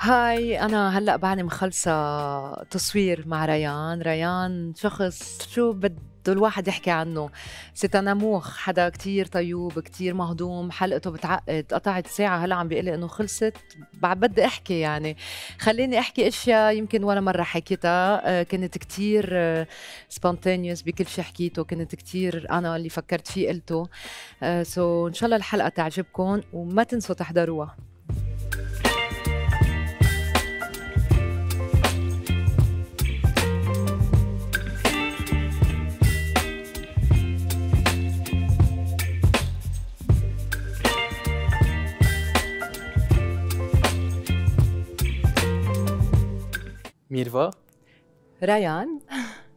هاي أنا هلأ بعدني مخلصة تصوير مع ريان ريان شخص شو بد بده الواحد يحكي عنه سيت نموخ حدا كتير طيوب كتير مهضوم حلقته بتعقد قطعت ساعة هلا عم بيقلي انه خلصت بعد بدي احكي يعني خليني احكي اشياء يمكن ولا مرة حكيتها آه، كنت كتير سبونتينيوس آه، بكل شيء حكيته كنت كتير انا اللي فكرت فيه قلته سو آه، ان شاء الله الحلقة تعجبكم وما تنسوا تحضروها ميرفا ريان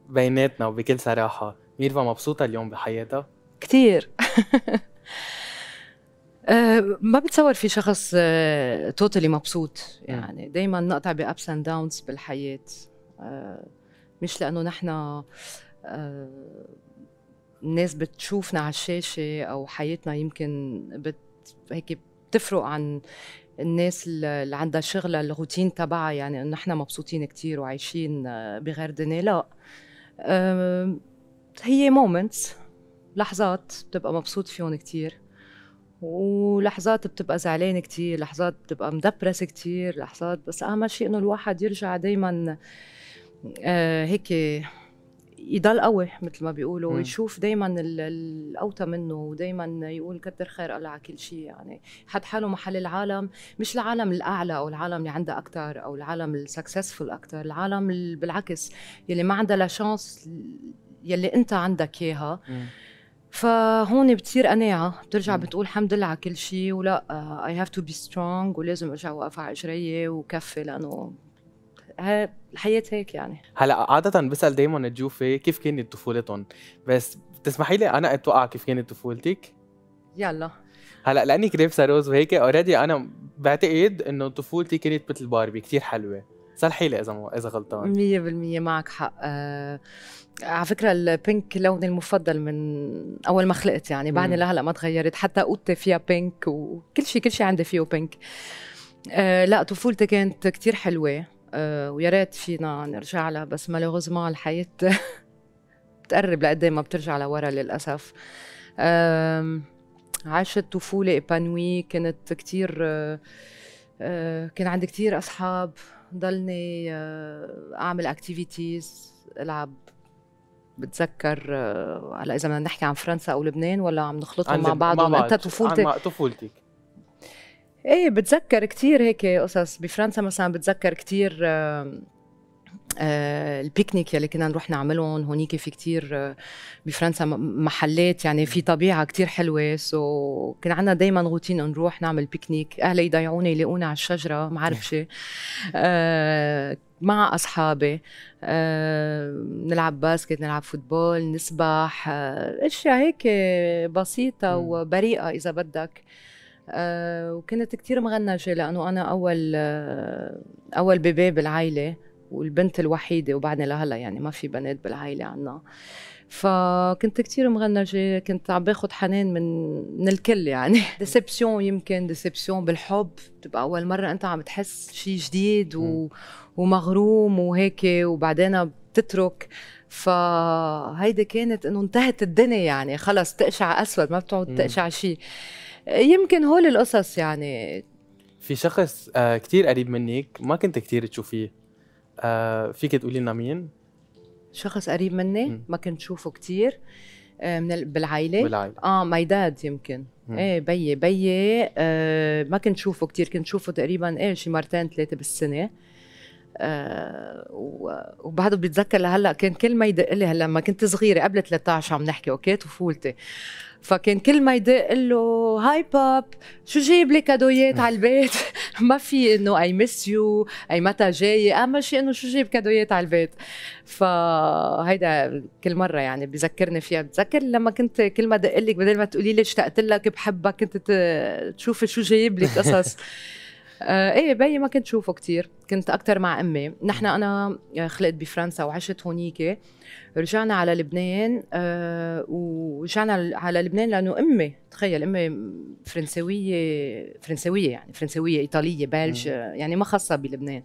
بيناتنا وبكل صراحة ميرفا مبسوطة اليوم بحياتها؟ كثير آه، ما بتصور في شخص توتالي آه، مبسوط يعني دائما نقطع بابس اند داونز بالحياه آه، مش لانه نحن الناس بتشوفنا على الشاشه او حياتنا يمكن بت هيك بتفرق عن الناس اللي عندها شغلها الروتين تبعها يعني انه نحن مبسوطين كثير وعايشين آه، بغير دنيا لا هي مومنتس لحظات بتبقى مبسوط فيهم كثير ولحظات بتبقى زعلان كثير لحظات بتبقى مدبرس كثير لحظات بس اهم شيء انه الواحد يرجع دايما آه، هيك يضل قوي مثل ما بيقولوا ويشوف دائما الاوطى منه ودائما يقول كتر خير الله على كل شيء يعني حط حاله محل العالم مش العالم الاعلى او العالم اللي عندها اكثر او العالم السكسسفول اكثر العالم بالعكس يلي ما عندها لا شانس يلي انت عندك اياها فهون بتصير قناعة بترجع بتقول الحمد لله على كل شيء ولا اي هاف تو بي سترونج ولازم ارجع اوقف على اجري وكفي لانه الحياه هيك يعني هلا عاده بسال دائما الجوفي إيه إيه، كيف كانت طفولتهم بس تسمحي لي انا اتوقع كيف كانت طفولتك يلا هلا لاني لابسه روز وهيك اوريدي انا بعتقد انه طفولتي كانت مثل باربي كثير حلوه صلحي لي اذا اذا غلطان 100% معك حق أه على فكره البينك لوني المفضل من اول ما خلقت يعني بعدني لهلا ما تغيرت حتى اوضتي فيها بينك وكل شيء كل شيء عندي فيه بينك أه لا طفولتي كانت كثير حلوه آه، ويا ريت فينا نرجع لها بس مالوغوزمون الحياه بتقرب لقدام ما بترجع لورا للاسف عشت طفولة إبانوي كانت كتير آه، آه، كان عندي كتير أصحاب ضلني أعمل أكتيفيتيز ألعب بتذكر هلا اذا بدنا نحكي عن فرنسا او لبنان ولا عم نخلطهم مع بعض مع بعض. انت طفولتك طفولتك ايه بتذكر كثير هيك قصص بفرنسا مثلا بتذكر كثير آه، البيكنيك يلي كنا نروح نعملهم هونيك في كتير آه، بفرنسا محلات يعني في طبيعه كتير حلوه سو كان عندنا دائما روتين نروح نعمل بيكنيك اهلي يضيعونا يلاقونا على الشجره ما عارف شيء آه، مع اصحابي نلعب باسكت نلعب فوتبول نسبح اشياء هيك بسيطه وبريئه اذا بدك آه، وكنت كثير مغنجة لأنه أنا أول آه، أول بيبي بالعائلة والبنت الوحيدة وبعدني لهلا يعني ما في بنات بالعائلة عنا فكنت كثير مغنجة كنت عم باخذ حنان من من الكل يعني ديسبسيون يمكن ديسبسيون بالحب بتبقى أول مرة أنت عم تحس شيء جديد و... ومغروم وهيك وبعدين بتترك فهيدي كانت انه انتهت الدنيا يعني خلص تقشع اسود ما بتعود تقشع شيء يمكن هول القصص يعني في شخص آه كثير قريب منك ما كنت كثير تشوفيه آه فيك تقولي لنا مين؟ شخص قريب مني م. ما كنت شوفه كثير آه من بالعائله بالعائله اه ماي داد يمكن م. ايه بيي بيي آه ما كنت شوفه كثير كنت شوفه تقريبا ايه شي مرتين ثلاثه بالسنه آه وبعده بتذكر لهلا كان كل ما يدق لي هلا لما كنت صغيره قبل 13 عم نحكي اوكي طفولتي فكان كل ما يدق له هاي باب شو جايب لي كادويات إيه. على البيت ما في انه اي مس يو اي متى جاي اهم شيء انه شو جايب كادويات على البيت فهيدا كل مره يعني بذكرني فيها بتذكر لما كنت كل ما دق لك بدل ما تقولي لي اشتقت لك بحبك كنت تشوفي شو جايب لك قصص آه ايه بيي ما كنت شوفه كتير كنت اكثر مع امي نحن انا آه، خلقت بفرنسا وعشت هونيك رجعنا على لبنان آه ورجعنا على لبنان لانه امي تخيل امي فرنسويه فرنسويه يعني فرنسويه ايطاليه بلج يعني ما خاصه بلبنان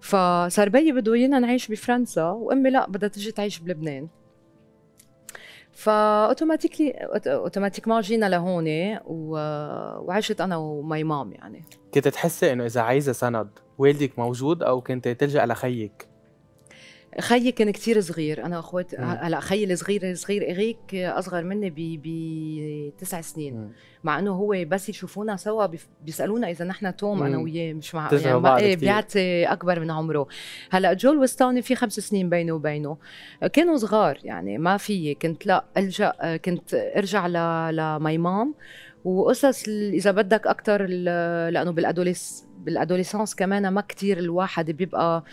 فصار بيي بده ايانا نعيش بفرنسا وامي لا بدها تجي تعيش بلبنان فاوتوماتيكلي اوتوماتيكمان جينا لهون وعشت انا وماي مام يعني كنت تحسي انه اذا عايزه سند والدك موجود او كنت تلجا لخيك خيي كان كثير صغير انا واخواتي هلا خيي الصغير الصغير اغيك اصغر مني ب بتسع سنين مع انه هو بس يشوفونا سوا بيسالونا اذا نحن توم انا وياه مش مع يعني ما ايه بيعطي اكبر من عمره هلا جول وستاوني في خمس سنين بينه وبينه كانوا صغار يعني ما في كنت لا الجا كنت ارجع ل لماي مام وقصص اذا بدك اكثر لانه بالادوليس بالادوليسانس كمان ما كتير الواحد بيبقى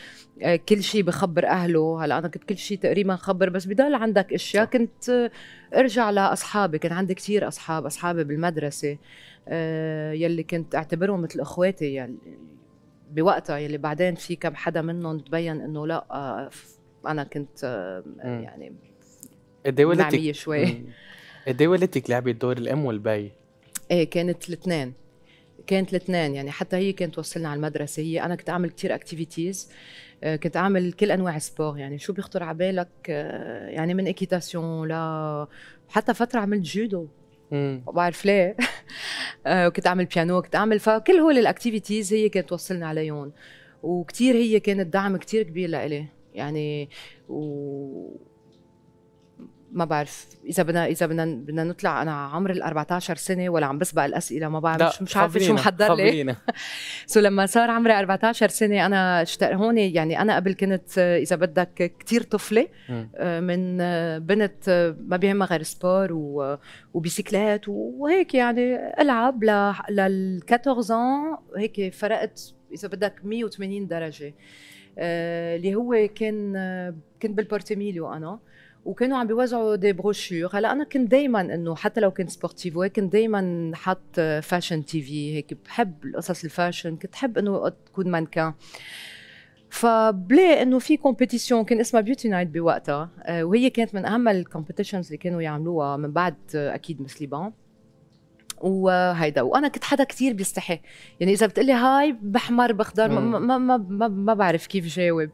آه، كل شيء بخبر اهله هلا انا كنت كل شيء تقريبا خبر بس بضل عندك اشياء كنت ارجع لاصحابي كان عندي كتير اصحاب اصحابي بالمدرسه آه، يلي كنت اعتبرهم مثل اخواتي يعني بوقتها يلي بعدين في كم حدا منهم تبين انه لا آه، انا كنت يعني قد ايه شوي قد إيه والدتك لعبت دور الام والبي ايه كانت الاثنين كانت الاثنين يعني حتى هي كانت توصلنا على المدرسه هي انا كنت اعمل كثير اكتيفيتيز آه، كنت اعمل كل انواع سبور يعني شو بيخطر على بالك آه، يعني من اكيتاسيون لا حتى فتره عملت جودو ما بعرف ليه آه، وكنت اعمل بيانو كنت اعمل فكل هول الاكتيفيتيز هي كانت توصلنا عليهم وكثير هي كانت دعم كثير كبير لإلي يعني و ما بعرف اذا بدنا اذا بدنا بدنا نطلع انا عمر ال 14 سنه ولا عم بسبق الاسئله ما بعرف مش, مش عارفه شو محضر لي سو لما صار عمري 14 سنه انا اشتق هون يعني انا قبل كنت اذا بدك كثير طفله آه، من آه، بنت آه، ما بيهمها غير سبور وبيسكلات وهيك يعني العب لل 14 هيك فرقت اذا بدك 180 درجه اللي هو كان كنت بالبورتيميليو انا وكانوا عم بيوزعوا دي بروشور هلا انا كنت دائما انه حتى لو كنت سبورتيف كنت دائما حاط فاشن تي في هيك بحب القصص الفاشن كنت حب انه تكون مانكان فبلاقي انه في كومبيتيشن كان اسمها بيوتي نايت بوقتها آه، وهي كانت من اهم الكومبيتيشنز اللي كانوا يعملوها من بعد اكيد مس ليبان وهيدا وانا كنت حدا كثير بيستحي يعني اذا بتقلي هاي بحمر بخضر ما ما ما, ما بعرف كيف جاوب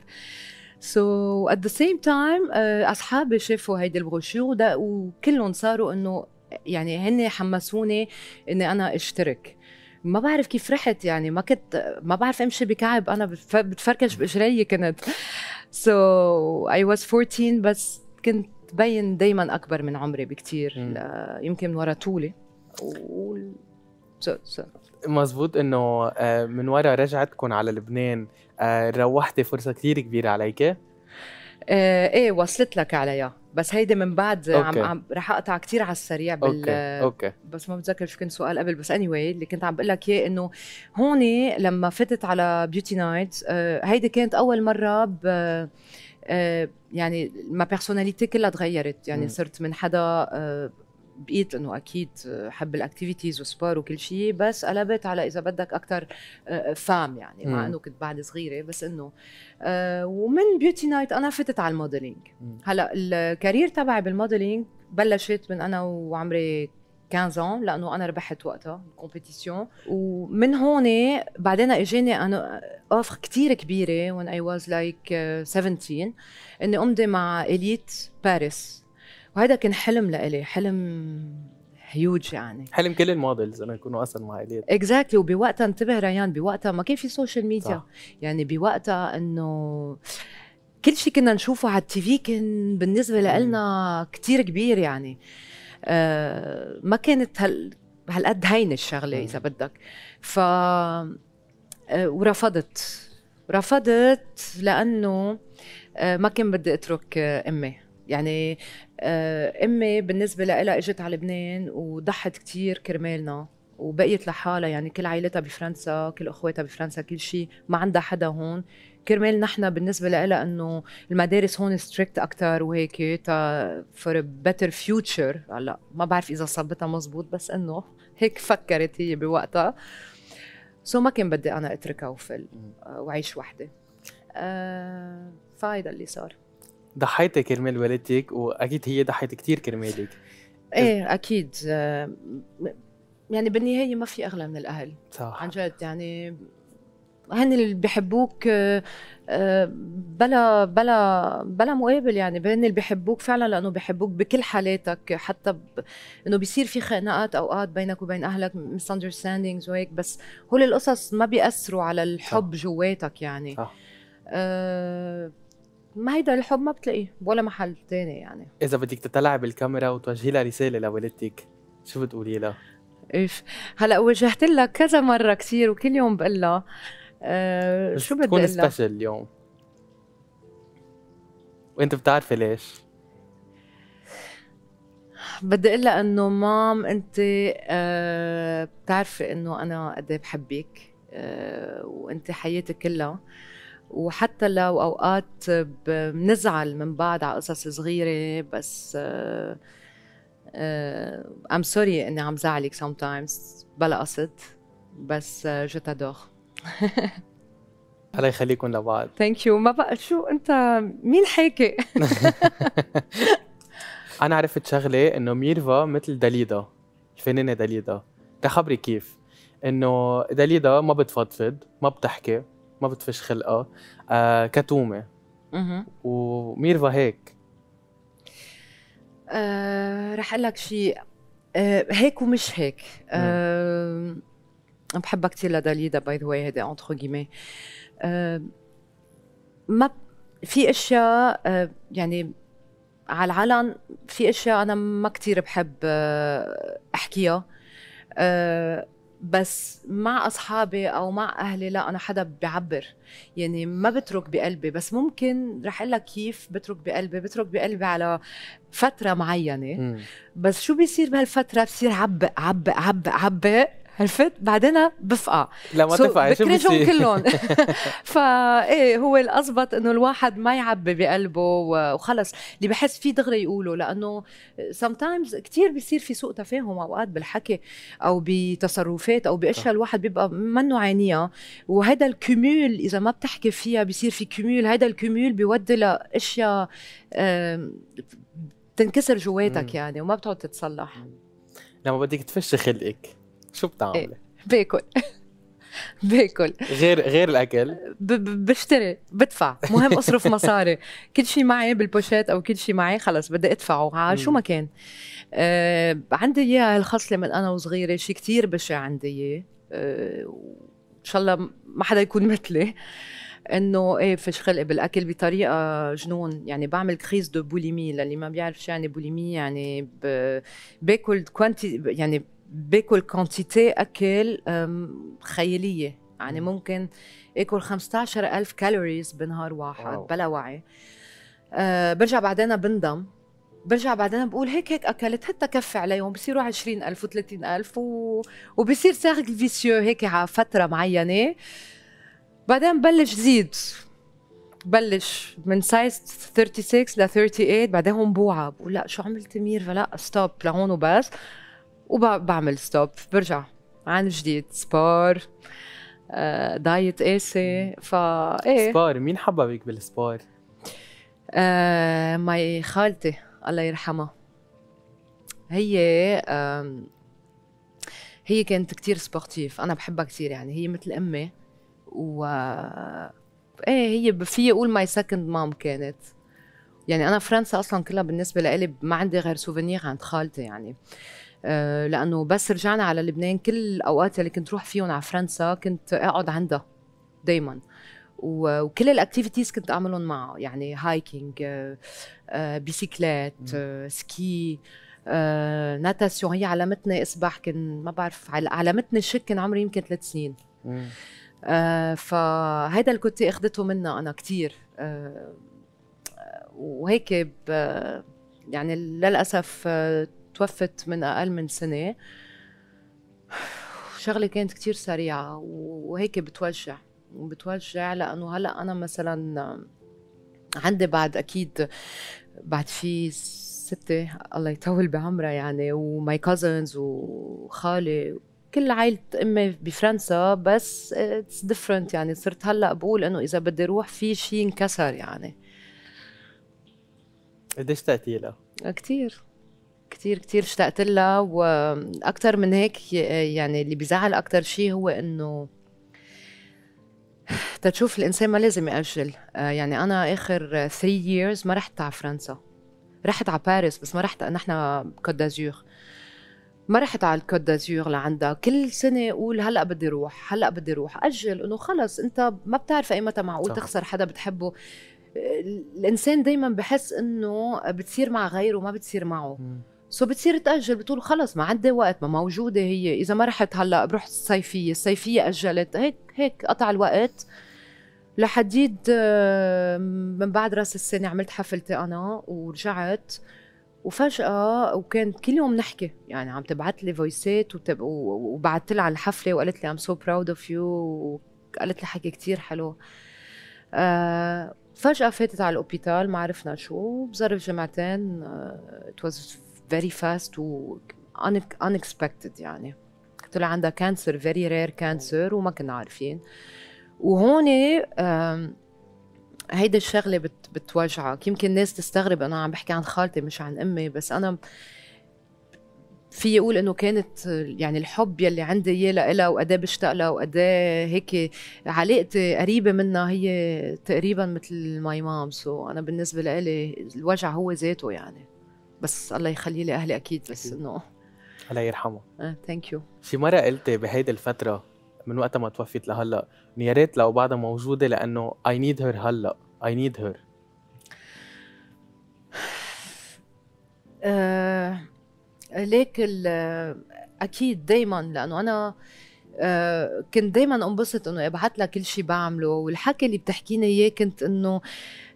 سو ات ذا سيم تايم اصحابي شافوا هيدي البروشور وكلهم صاروا انه يعني هن حمسوني اني انا اشترك ما بعرف كيف رحت يعني ما كنت ما بعرف امشي بكعب انا بتفركش باجري كنت سو اي واز 14 بس كنت بين دائما اكبر من عمري بكثير يمكن آه، من ورا طولي و... مزبوط انه من ورا رجعتكم على لبنان آه، روحتي فرصه كثير كبيره عليكي آه، ايه وصلت لك عليها بس هيدي من بعد أوكي. عم عم رح اقطع كثير على السريع بال أوكي. أوكي. بس ما بتذكر شو كان سؤال قبل بس اني anyway اللي كنت عم بقول لك اياه انه هون لما فتت على بيوتي نايت آه، هيدي كانت اول مره ب يعني ما بيرسوناليتي كلها تغيرت يعني صرت من حدا بقيت انه اكيد حب الاكتيفيتيز وسبار وكل شيء بس قلبت على اذا بدك اكثر آه، فام يعني مع انه كنت بعد صغيره بس انه آه، ومن بيوتي نايت انا فتت على الموديلينج هلا الكارير تبعي بالموديلينج بلشت من انا وعمري 15 لانه انا ربحت وقتها الكومبيتيسيون ومن هون بعدين اجاني انا اوفر كثير كبيره وين اي واز لايك 17 اني امضي مع اليت باريس وهذا كان حلم لإلي حلم هيوج يعني حلم كل المودلز انه يكونوا اصلا مع اليد اكزاكتلي exactly. وبوقتها انتبه ريان بوقتها ما كان في سوشيال ميديا صح. يعني بوقتها انه كل شيء كنا نشوفه على التي في كان بالنسبه لنا كثير كبير يعني آه ما كانت هال هالقد هينه الشغله اذا بدك ف آه ورفضت رفضت لانه آه ما كان بدي اترك آه، امي يعني آه، امي بالنسبه لها اجت على لبنان وضحت كثير كرمالنا وبقيت لحالها يعني كل عائلتها بفرنسا كل اخواتها بفرنسا كل شيء ما عندها حدا هون كرمال نحن بالنسبه لها انه المدارس هون ستريكت اكثر وهيك تا فور بيتر فيوتشر هلا ما بعرف اذا صبتها مزبوط بس انه هيك فكرت هي بوقتها سو ما كان بدي انا اتركها وفل آه، واعيش وحدي أه فايدة اللي صار ضحيتي كرمال والدتك واكيد هي ضحيت كثير كرمالك ايه اكيد آه، يعني بالنهايه ما في اغلى من الاهل صح عن جد يعني هن اللي بحبوك آه، آه، بلا بلا بلا مقابل يعني هن اللي بحبوك فعلا لانه بحبوك بكل حالاتك حتى ب... انه بيصير في خناقات اوقات بينك وبين اهلك مس اندرستاندينجز وهيك بس هول القصص ما بياثروا على الحب صح. جواتك يعني صح. أه ما هيدا الحب ما بتلاقيه ولا محل تاني يعني اذا بدك تطلعي بالكاميرا وتوجهي لها رساله لوالدتك شو بتقولي لها؟ اف هلا وجهت لها كذا مره كثير وكل يوم بقول لها أه شو بدي تكون سبيشل اليوم وانت بتعرفي ليش بدي اقول لها انه مام انت أه بتعرفي انه انا قد ايه بحبك أه وانت حياتي كلها وحتى لو اوقات بنزعل من بعض على قصص صغيره بس ام آه، سوري اني عم زعلك سام تايمز بلا قصد بس جو آه، تادوخ الله يخليكم لبعض ثانك يو ما بقى شو انت مين حاكي انا عرفت شغله انه ميرفا مثل داليدا الفنانه داليدا تخبري كيف انه داليدا ما بتفضفض ما بتحكي ما بتفش خلقها آه كتومه وميرفا هيك آه رح اقول لك شيء آه هيك ومش هيك آه بحبها كثير لداليدا باي ذا واي هيدا اونتر آه، جيمي ما في اشياء آه يعني على العلن في اشياء انا ما كثير بحب آه، احكيها أه بس مع اصحابي او مع اهلي لا انا حدا بعبر يعني ما بترك بقلبي بس ممكن رح اقول لك كيف بترك بقلبي بترك بقلبي على فتره معينه بس شو بيصير بهالفتره بصير عبق عبق عبق عبق عرفت بعدين بفقع لا ما so تفقع شو بكرجهم كلهم ايه هو الاضبط انه الواحد ما يعبي بقلبه وخلص اللي بحس فيه دغري يقوله لانه سم تايمز كثير بيصير في سوء تفاهم اوقات بالحكي او بتصرفات او باشياء الواحد بيبقى منه عينيها وهذا الكمول اذا ما بتحكي فيها بيصير في كمول هذا الكمول بيودي لاشياء بتنكسر جواتك يعني وما بتقعد تتصلح لما بدك تفشي خلقك شو بتعملي؟ إيه، باكل باكل غير غير الاكل بشتري بدفع مهم اصرف مصاري كل شيء معي بالبوشيت او كل شيء معي خلص بدي ادفعه على شو ما كان آه عندي اياها الخصله من انا وصغيره شيء كثير بشع عندي اياه آه، ان شاء الله ما حدا يكون مثلي انه ايه فش خلقي بالاكل بطريقه جنون يعني بعمل كريز دو بوليمي للي ما بيعرف شو يعني بوليمي يعني باكل كوانتي يعني باكل كونتيتي اكل خياليه يعني ممكن اكل 15000 كالوريز بنهار واحد بلا وعي أه برجع بعدين بندم برجع بعدين بقول هيك هيك اكلت حتى كفي عليهم بصيروا 20000 و30000 و... وبصير سيركل فيسيو هيك على فتره معينه بعدين بلش زيد بلش من سايز 36 ل 38 بعدين هون بوعى بقول لا شو عملت ميرفا لا ستوب لهون وبس وبعمل ستوب برجع عن جديد سبار دايت قاسي فا ايه سبار مين حببك بالسبار؟ ماي خالتي الله يرحمها هي هي كانت كتير سبورتيف انا بحبها كتير يعني هي مثل امي و ايه هي في اقول ماي سكند مام كانت يعني انا فرنسا اصلا كلها بالنسبه لإلي ما عندي غير سوفينير عند خالتي يعني آه آه، لانه بس رجعنا على لبنان كل الاوقات اللي كنت روح فيهم على فرنسا كنت اقعد عندها دائما وكل الاكتيفيتيز كنت اعملهم معه يعني هايكينج بيسيكلات سكي ناتاسيون هي علمتني اسبح كان ما بعرف علمتني شك كان عمري يمكن ثلاث سنين آه، فهيدا كنت اخذته منها انا كثير آه، وهيك يعني للاسف توفت من اقل من سنه شغله كانت كتير سريعه وهيك بتوجع بتوجع لانه هلا انا مثلا عندي بعد اكيد بعد في ستة الله يطول بعمرها يعني وماي كوزنز وخالي كل عائلة امي بفرنسا بس اتس ديفرنت يعني صرت هلا بقول انه اذا بدي اروح في شيء انكسر يعني قديش تأتي لها؟ كثير كتير كتير اشتقت لها واكثر من هيك يعني اللي بيزعل اكثر شيء هو انه تتشوف الانسان ما لازم ياجل آه، يعني انا اخر 3 years ما رحت على فرنسا رحت على باريس بس ما رحت نحن كوت دازور ما رحت على الكوت دازور لعندها كل سنه اقول هلا بدي اروح هلا بدي اروح اجل انه خلص انت ما بتعرف اي متى معقول تخسر حدا بتحبه آه، الانسان دائما بحس انه بتصير مع غيره ما بتصير معه م. سو بتصير تاجل بتقول خلص ما عندي وقت ما موجوده هي اذا ما رحت هلا بروح الصيفيه الصيفيه اجلت هيك هيك قطع الوقت لحديد من بعد راس السنه عملت حفلتي انا ورجعت وفجأة وكان كل يوم نحكي يعني عم تبعت لي فويسات وبعثت لها على الحفلة وقالت لي I'm so proud of you وقالت لي حكي كتير حلو آه، فجأة فاتت على الأوبيتال ما عرفنا شو بظرف جمعتين آه، it was فيري فاست و unexpected يعني طلع عندها كانسر فيري رير كانسر وما كنا عارفين وهون هيدي الشغله بت بتوجعك يمكن الناس تستغرب انا عم بحكي عن خالتي مش عن امي بس انا في يقول انه كانت يعني الحب يلي عندي اياه لها وقد بشتاق لها وقد هيك علاقتي قريبه منها هي تقريبا مثل ماي مام سو انا بالنسبه لي الوجع هو ذاته يعني بس الله يخلي لي اهلي اكيد بس انه الله يرحمه ثانك آه، يو في مره قلتي بهيدي الفتره من وقت ما توفيت لهلا يا ريت لو بعدها موجوده لانه اي نيد هير هلا اي نيد هير ليك اكيد دائما لانه انا آه، كنت دايما انبسط انه ابعث لها كل شيء بعمله والحكي اللي بتحكيني اياه كنت انه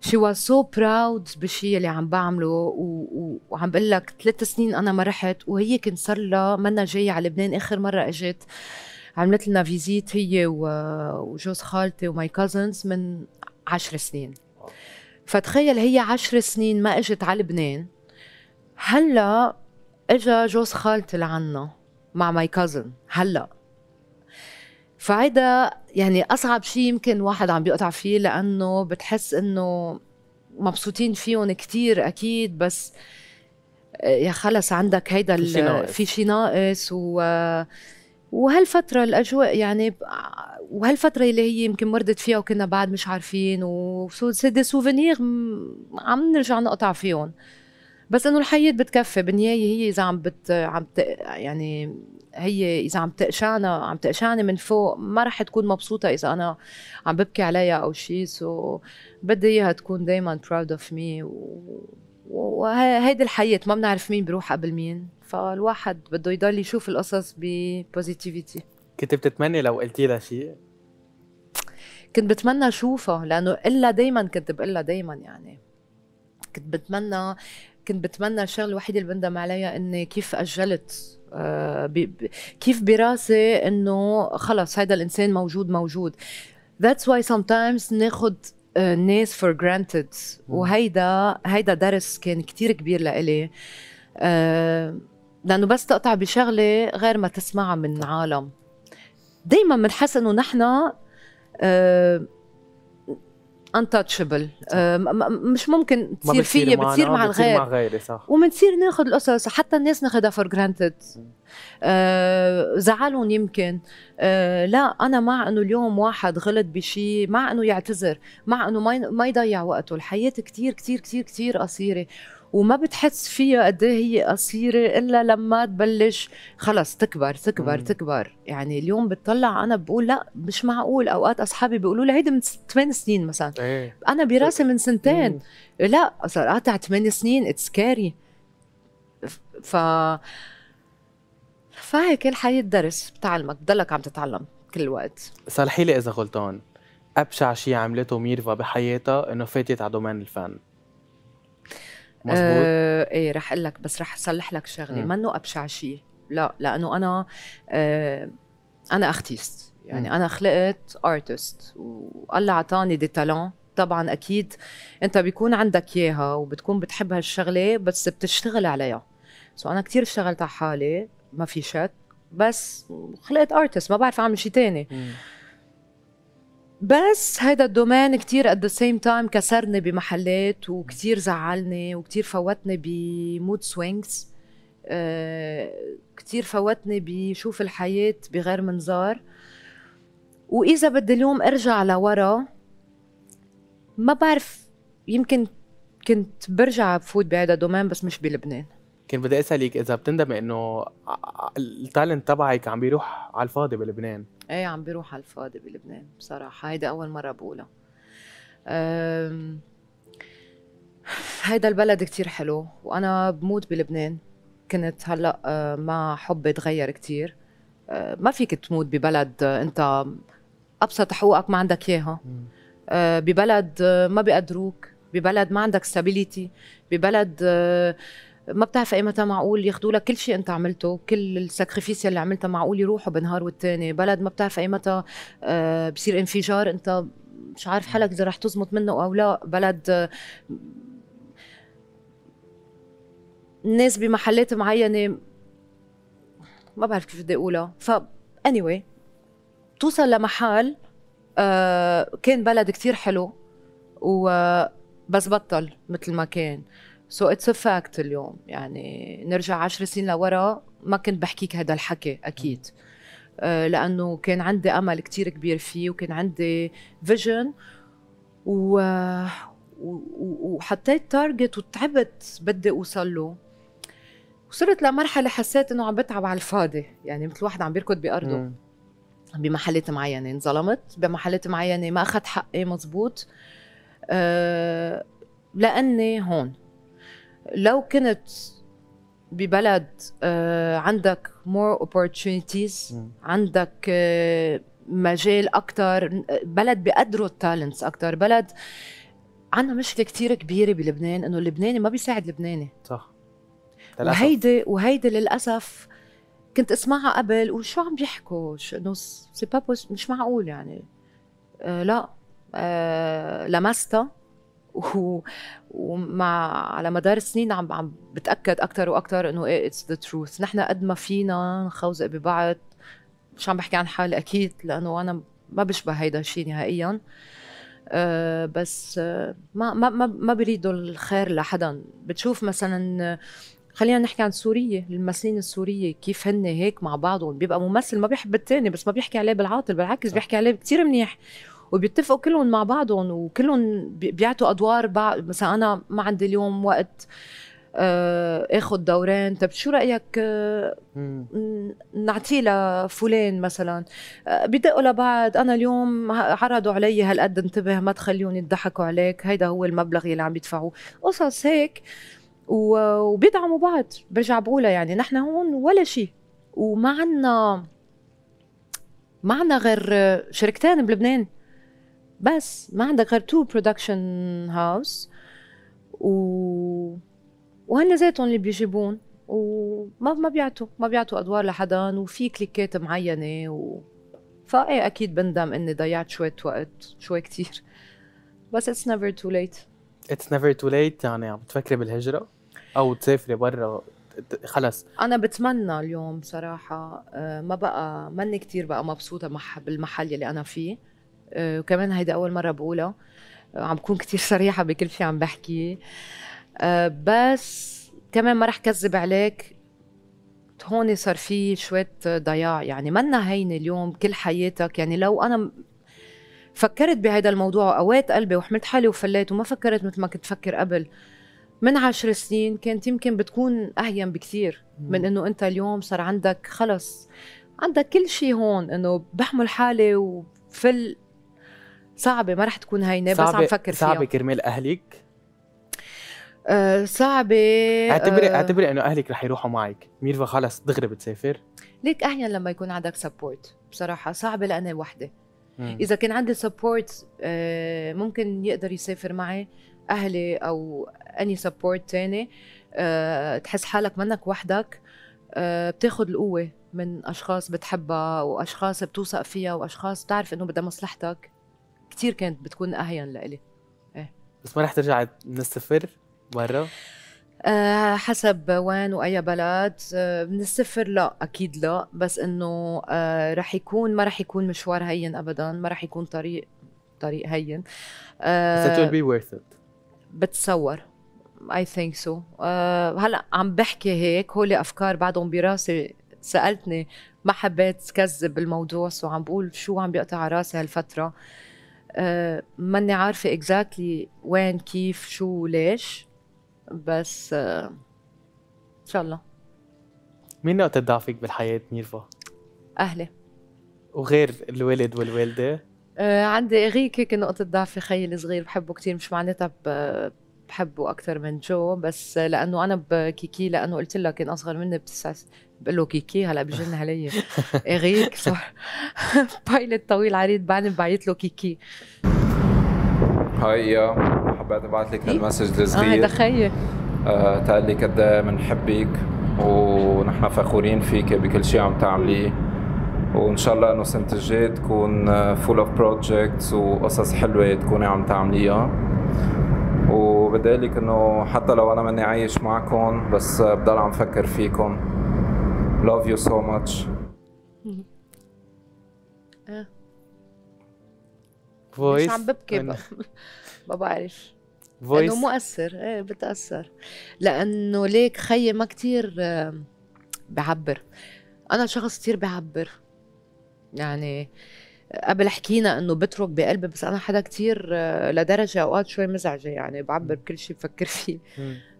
شي واز سو براود بالشيء اللي عم بعمله و... و... وعم بقول لك ثلاث سنين انا ما رحت وهي كنت صار لها منا جايه على لبنان اخر مره اجت عملت لنا فيزيت هي و... وجوز خالتي وماي كازنز من عشر سنين فتخيل هي عشر سنين ما اجت على لبنان هلا اجا جوز خالتي لعنا مع ماي كازن هلا فهيدا يعني اصعب شيء يمكن واحد عم بيقطع فيه لانه بتحس انه مبسوطين فيهم كتير اكيد بس آه، يا خلص عندك هيدا في شيء ناقص, في شي ناقص و وهالفتره الاجواء يعني وهالفتره اللي هي يمكن مرضت فيها وكنا بعد مش عارفين وسي دي سوفينير عم نرجع نقطع فيهم بس انه الحياه بتكفي بالنهايه هي اذا عم بت عم ت... يعني هي اذا عم تقشعنا عم تقشعني من فوق ما رح تكون مبسوطه اذا انا عم ببكي عليها او شيء سو بدي اياها تكون دائما براود اوف مي وهيدي الحياه ما بنعرف مين بروح قبل مين فالواحد بده يضل يشوف القصص ببوزيتيفيتي كنت بتتمني لو قلتي لها شيء كنت بتمنى اشوفها لانه الا دائما كنت بقلها دائما يعني كنت بتمنى كنت بتمنى الشغله الوحيده اللي بندم عليها اني كيف اجلت آه، كيف براسي انه خلص هذا الانسان موجود موجود ذاتس واي sometimes ناخذ آه، ناس فور جرانتد وهيدا هيدا درس كان كتير كبير لإلي آه، لانه بس تقطع بشغله غير ما تسمعها من عالم دائما بنحس انه نحن انتشبل آه، مش ممكن تصير فيا بتصير مع الغير مع غيري صح وبنصير ناخذ القصص حتى الناس ناخذها فور جرانتد زعلهم يمكن آه، لا انا مع انه اليوم واحد غلط بشيء مع انه يعتذر مع انه ما ما يضيع وقته الحياه كثير كثير كثير كثير قصيره وما بتحس فيها قد إيه هي قصيره الا لما تبلش خلص تكبر تكبر مم. تكبر يعني اليوم بتطلع انا بقول لا مش معقول اوقات اصحابي بيقولوا لي هيدي من ثمان سنين مثلا ايه. انا براسي من سنتين مم. لا قاطع ثمان سنين اتس كاري ف فهيك الحياة درس بتعلمك بتضلك عم تتعلم كل الوقت صلحي لي إذا غلطان أبشع شيء عملته ميرفا بحياتها إنه فاتت على دومين الفن مزبوط. آه ايه رح اقول لك بس رح اصلح لك شغله منه ابشع شيء لا لانه انا آه انا اختيست يعني م. انا خلقت ارتست والله عطاني دي تالون طبعا اكيد انت بيكون عندك اياها وبتكون بتحب هالشغله بس بتشتغل عليها سو انا كثير اشتغلت على حالي ما في شك بس خلقت ارتست ما بعرف اعمل شيء ثاني بس هيدا الدومين كتير ات ذا سيم تايم كسرني بمحلات وكتير زعلني وكتير فوتني بمود سوينجز آه، كتير فوتني بشوف الحياة بغير منظار وإذا بدي اليوم أرجع لورا ما بعرف يمكن كنت برجع بفوت بهيدا الدومين بس مش بلبنان كنت بدي اسالك اذا بتندمي انه التالنت تبعك عم بيروح على الفاضي بلبنان ايه عم بيروح على الفاضي بلبنان بصراحه هيدا اول مره بقولها هيدا البلد كتير حلو وانا بموت بلبنان كنت هلا أه، مع حبي تغير كتير أه، ما فيك تموت ببلد أه، انت ابسط حقوقك ما عندك اياها ببلد ما بيقدروك ببلد ما عندك ستابيليتي ببلد ما بتعرف ايمتى معقول ياخذوا لك كل شيء انت عملته كل الساكريفيس اللي عملتها معقول يروحوا بنهار والتاني بلد ما بتعرف ايمتى آه، بصير انفجار انت مش عارف حالك اذا رح تزمت منه او لا بلد الناس آه، بمحلات معينه ما بعرف كيف بدي اقولها ف anyway توصل لمحل آه، كان بلد كثير حلو و بس بطل مثل ما كان سو اتس ا فاكت اليوم يعني نرجع عشر سنين لورا ما كنت بحكيك هذا الحكي اكيد آه، لانه كان عندي امل كتير كبير فيه وكان عندي فيجن و... و... وحطيت تارجت وتعبت بدي اوصل له وصلت لمرحله حسيت انه عم بتعب على الفاضي يعني مثل واحد عم بيركض بارضه بمحلات معينه انظلمت بمحلات معينه ما اخذت حقي مزبوط أه لاني هون لو كنت ببلد آه، عندك more opportunities عندك آه، مجال اكثر بلد بقدروا التالنتس اكثر بلد عندنا مشكله كثير كبيره بلبنان انه اللبناني ما بيساعد لبناني صح وهيدي وهيدي للاسف كنت اسمعها قبل وشو عم بيحكوا انه سي مش معقول يعني آه لا آه لمستها ومع على مدار السنين عم عم بتاكد اكثر واكثر انه ايه اتس ذا تروث نحن قد ما فينا نخوزق ببعض مش عم بحكي عن حالي اكيد لانه انا ما بشبه هيدا الشيء نهائيا أه بس آه، ما ما ما, ما بريدوا الخير لحدا بتشوف مثلا خلينا نحكي عن سورية الممثلين السورية كيف هن هيك مع بعضهم بيبقى ممثل ما بيحب التاني بس ما بيحكي عليه بالعاطل بالعكس بيحكي عليه كثير منيح وبيتفقوا كلهم مع بعضهم وكلهم بيعطوا ادوار بعض مثلا انا ما عندي اليوم وقت آه، اخذ دورين طب شو رايك آه، نعطيه لفلان مثلا آه، بدقوا لبعض انا اليوم عرضوا علي هالقد انتبه ما تخليهم يضحكوا عليك هيدا هو المبلغ اللي عم بيدفعوه قصص هيك وبيدعموا بعض برجع بقولها يعني نحن هون ولا شيء وما عنا ما عندنا غير شركتين بلبنان بس ما عندك غير تو برودكشن هاوس و وهن ذاتهم اللي بيجيبون وما ما بيعطوا ما بيعطوا ادوار لحدا وفي كليكات معينه و فاي اكيد بندم اني ضيعت شويه وقت شوي كتير بس اتس نيفر تو ليت اتس نيفر تو ليت يعني عم تفكري بالهجره او تسافري برا خلص انا بتمنى اليوم صراحه آه، ما بقى ماني كتير بقى مبسوطه بالمحل اللي انا فيه آه، وكمان هيدا اول مره بقولها آه، عم بكون كتير صريحه بكل شيء عم بحكي آه، بس كمان ما رح كذب عليك هون صار في شوية ضياع يعني منا هينة اليوم كل حياتك يعني لو أنا فكرت بهذا الموضوع وقويت قلبي وحملت حالي وفليت وما فكرت مثل ما كنت فكر قبل من عشر سنين كانت يمكن بتكون أهين بكثير من إنه أنت اليوم صار عندك خلص عندك كل شيء هون إنه بحمل حالي وفل صعبه ما رح تكون هينه بس عم فكر فيها صعبه كرمال اهلك أه صعبة اعتبري أه اعتبري انه اهلك رح يروحوا معك، ميرفا خلص دغري بتسافر؟ ليك احيانا لما يكون عندك سبورت، بصراحة صعبة لأنا وحدة. مم. إذا كان عندي سبورت أه ممكن يقدر يسافر معي أهلي أو أني سبورت تاني أه تحس حالك منك وحدك أه بتاخد القوة من أشخاص بتحبها وأشخاص بتوثق فيها وأشخاص بتعرف إنه بدها مصلحتك كتير كانت بتكون اهين لإلي ايه بس ما رح ترجع من الصفر برا؟ آه، حسب وين واي بلد من آه، الصفر لا اكيد لا بس انه آه، رح يكون ما رح يكون مشوار هين ابدا ما رح يكون طريق طريق هين بس it worth it بتصور اي ثينك سو هلا عم بحكي هيك هول افكار بعدهم براسي سالتني ما حبيت كذب الموضوع سو عم بقول شو عم بيقطع راسي هالفتره أه آه، ماني عارفة اكزاكتلي وين كيف شو ليش بس آه، ان شاء الله مين نقطة ضعفك بالحياة ميرفا؟ أهلي وغير الوالد والوالدة؟ آه، عندي أغيك هيك نقطة ضعفي خيي الصغير بحبه كتير مش معناتها بحبه اكثر من جو بس لانه انا بكيكي لانه قلت لك كان اصغر مني بتسع بقول له كيكي هلا بجن علي اغيك إيه، صح بايلت طويل عريض بعدين بعيط له كيكي هاي حبيت ابعث لك إيه؟ هالمسج الصغير اه دخيل آه تقلي قد ايه بنحبك ونحن فخورين فيك بكل شيء عم تعمليه وان شاء الله انه السنه الجاي تكون فول اوف بروجيكتس وقصص حلوه تكوني عم تعمليها وبذلك انه حتى لو انا ماني عايش معكم بس بضل عم فكر فيكم love you so much فويس آه. مش عم ببكي ما بعرف فويس انه مؤثر ايه بتاثر لانه ليك خيي ما كتير بعبر انا شخص كتير بعبر يعني قبل حكينا انه بترك بقلبي بس انا حدا كتير آه، لدرجه اوقات شوي مزعجه يعني،, يعني بعبر بكل شيء بفكر فيه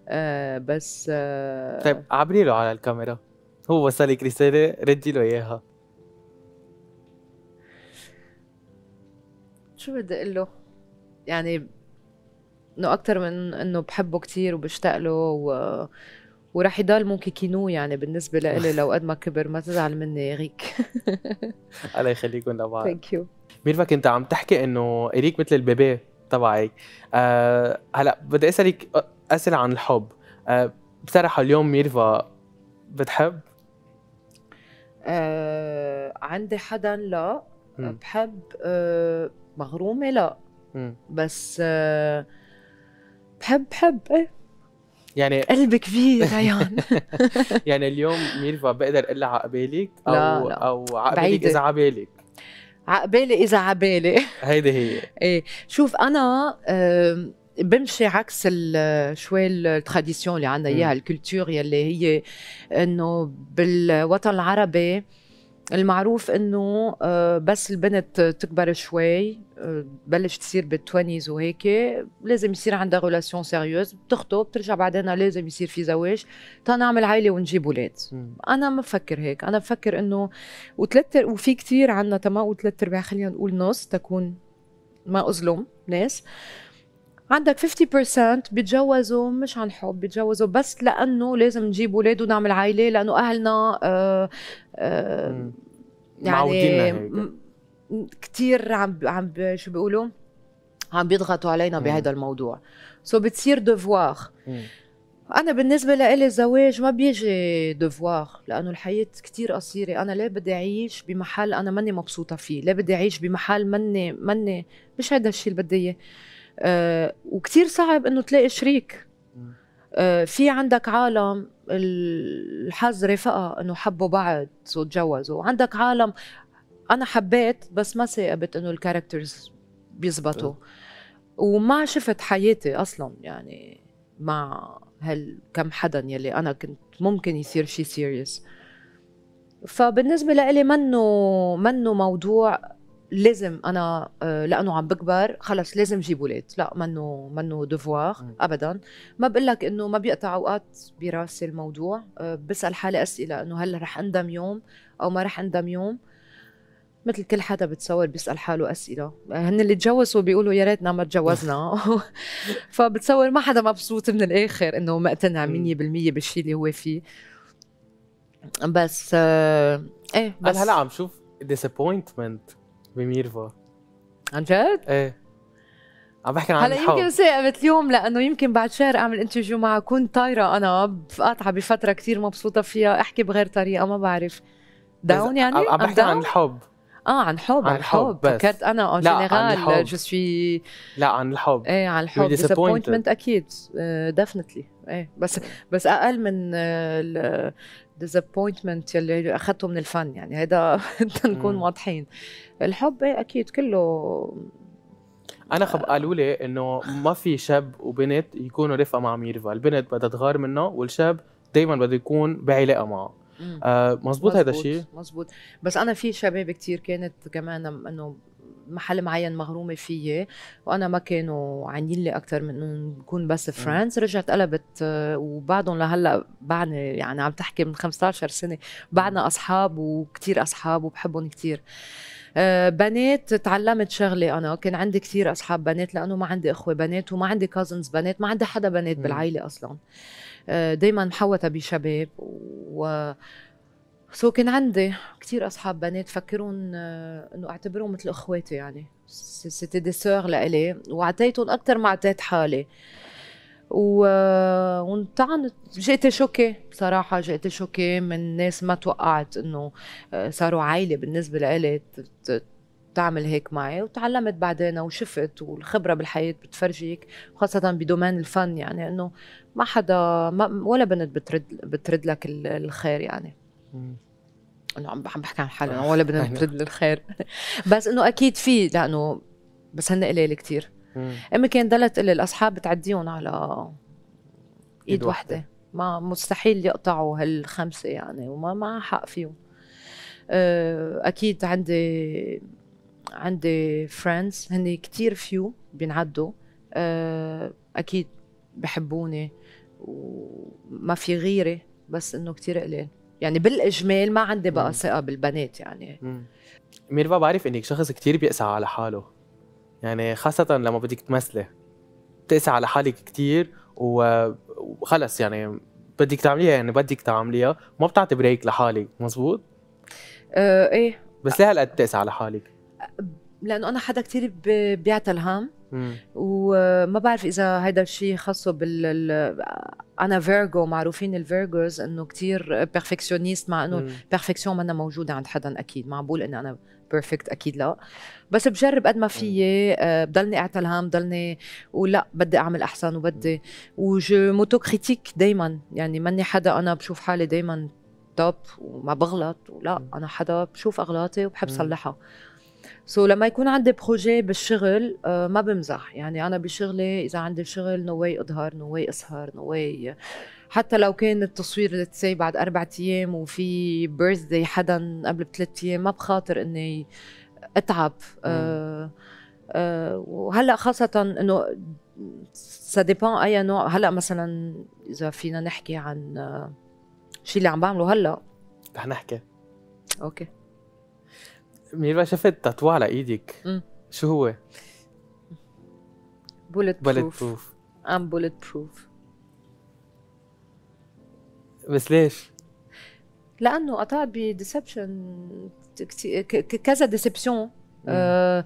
آه بس آه طيب عبري له على الكاميرا هو وصلك رساله ردي له اياها شو بدي اقول له يعني انه اكثر من انه بحبه كثير وبشتاق له و وراح يضل ممكن كينو يعني بالنسبه لإلي لو قد ما كبر ما تزعل مني يا ريك الله يخليكم لبعض ثانك يو ميرفا كنت عم تحكي انه اريك مثل البيبي تبعك أه هلا بدي اسالك اسئله عن الحب أه بصراحه اليوم ميرفا بتحب؟ أه عندي حدا لا م. بحب أه مغرومه لا م. بس أه بحب بحب ايه يعني قلب كبير ريان يعني اليوم ميرفا بقدر اقول لها عقبالك او لا لا. او عقبالك اذا عبالك عقبالي اذا عبالي هيدي هي ايه شوف انا بمشي عكس شوي التراديسيون اللي عندنا اياها الكولتور يلي هي انه بالوطن العربي المعروف انه آه، بس البنت تكبر شوي آه، تبلش تصير بالتوانيز وهيك لازم يصير عندها غولاسيون سيريوز بتخطب بترجع بعدين لازم يصير في زواج تنعمل طيب عائله ونجيب اولاد انا ما بفكر هيك انا بفكر انه وثلاث وفي كثير عندنا تما وثلاث ارباع خلينا نقول نص تكون ما اظلم ناس عندك 50% بيتجوزوا مش عن حب بيتجوزوا بس لانه لازم نجيب اولاد ونعمل عائله لانه اهلنا آآ آه، آآ آه، يعني كثير عم عم شو بيقولوا عم بيضغطوا علينا بهذا الموضوع سو so بتصير دوفوار انا بالنسبه لإلي الزواج ما بيجي دوفوار لانه الحياه كثير قصيره انا ليه بدي اعيش بمحل انا ماني مبسوطه فيه ليه بدي اعيش بمحل ماني ماني مش هذا الشيء اللي بدي اياه آه، وكثير صعب انه تلاقي شريك آه، في عندك عالم الحظ رفقه انه حبوا بعض وتجوزوا وعندك عالم انا حبيت بس ما ثاقبت انه الكاركترز بيزبطوا آه. وما شفت حياتي اصلا يعني مع هالكم حدا يلي انا كنت ممكن يصير شيء سيريس فبالنسبه لإلي منه منه موضوع لازم انا آه، لانه عم بكبر خلص لازم جيب اولاد لا منه منه دوفوار ابدا ما بقول لك انه ما بيقطع اوقات براسي الموضوع آه، بسال حالي اسئله انه هل رح اندم يوم او ما رح اندم يوم مثل كل حدا بتصور بيسال حاله اسئله هن اللي تجوزوا بيقولوا يا ريتنا ما تجوزنا فبتصور ما حدا مبسوط من الاخر انه مقتنع 100% بالشيء اللي هو فيه بس آه، ايه بس هلا عم شوف ديسابوينتمنت بميرفا عن جد؟ ايه عم بحكي عن هلا يمكن ثاقبت اليوم لانه يمكن بعد شهر اعمل انترفيو معها كنت طايره انا قاطعه بفتره كثير مبسوطه فيها احكي بغير طريقه ما بعرف داون يعني عم بحكي عن الحب اه عن حب عن حب فكرت انا اون آه، جينيرال جو سوي لا عن الحب ايه عن الحب ديسابوينتمنت اكيد ديفنتلي آه، ايه بس بس اقل من آه، ديزابوينتمنت يلي اخذته من الفن يعني هيدا نكون واضحين الحب ايه اكيد كله انا خب قالوا لي انه ما في شاب وبنت يكونوا رفقه مع ميرفا البنت بدها تغار منه والشاب دائما بده يكون بعلاقه معه آه، مزبوط, مزبوط هذا الشيء مزبوط بس انا في شباب كتير كانت كمان انه محل معين مغرومه فيه وانا ما كانوا عاملين لي اكثر من انه نكون بس فريندز رجعت قلبت آه، وبعدهم لهلا بعدنا يعني عم تحكي من 15 سنه بعدنا اصحاب وكثير اصحاب وبحبهم كثير آه، بنات تعلمت شغله انا كان عندي كثير اصحاب بنات لانه ما عندي اخوه بنات وما عندي كازنز بنات ما عندي حدا بنات بالعائله اصلا آه، دائما محوطه بشباب و سو كان عندي كثير اصحاب بنات فكرون آه، انه اعتبرهم مثل اخواتي يعني سيتي دي سور لإلي واعطيتهم اكثر ما اعطيت حالي و... آه، وانطعنت جئت شوكي بصراحة جئت شوكي من ناس ما توقعت انه آه، صاروا عائلة بالنسبة لإلي تعمل هيك معي وتعلمت بعدين وشفت والخبره بالحياه بتفرجيك خاصه بدومين الفن يعني انه ما حدا ما ولا بنت بترد بترد لك الخير يعني انه عم بحكي عن حالنا آه، ولا بدنا أيوة. نرد للخير بس انه اكيد في لانه بس هن قليل كثير امي كان ضلت تقول الاصحاب بتعديهم على ايد وحده ما مستحيل يقطعوا هالخمسه يعني وما معها حق فيهم آه، اكيد عندي عندي فريندز هن كثير فيو بينعدوا آه، اكيد بحبوني وما في غيره بس انه كثير قليل يعني بالاجمال ما عندي بقى ثقه بالبنات يعني ميرفا بعرف انك شخص كتير بيقسى على حاله يعني خاصة لما بدك تمثلي بتقسى على حالك كتير وخلص يعني بدك تعمليها يعني بدك تعمليها ما بتعطي بريك لحالك مزبوط؟ أه ايه بس ليه هالقد بتقسى على حالك؟ أه، لانه انا حدا كتير بيعطي الهم وما بعرف اذا هذا الشيء خاصه بال انا فيرجو معروفين الفيرجوز انه كثير بيرفكسيونيست مع انه البرفكسيون منا موجوده عند حدا اكيد ما عم بقول اني انا بيرفكت اكيد لا بس بجرب قد ما فيي آه، بضلني اعتلهم بضلني ولا بدي اعمل احسن وبدي وجو موتو كريتيك دائما يعني ماني حدا انا بشوف حالي دائما توب وما بغلط ولا انا حدا بشوف اغلاطي وبحب صلحها سو so, لما يكون عندي بروجي بالشغل uh, ما بمزح يعني انا بشغلي اذا عندي شغل نو واي اظهر نو واي اسهر نو واي حتى لو كان التصوير لتسي بعد اربع ايام وفي بيرثداي حدا قبل بثلاث ايام ما بخاطر اني اتعب uh, uh, وهلا خاصه انه سا ديبان اي نوع هلا مثلا اذا فينا نحكي عن شيء اللي عم بعمله هلا رح نحكي اوكي ميرفا شافت تاتو على ايدك مم. شو هو؟ بولت بروف ام بولت بروف بس ليش؟ لانه قطعت بديسبشن كذا ديسبسيون آه،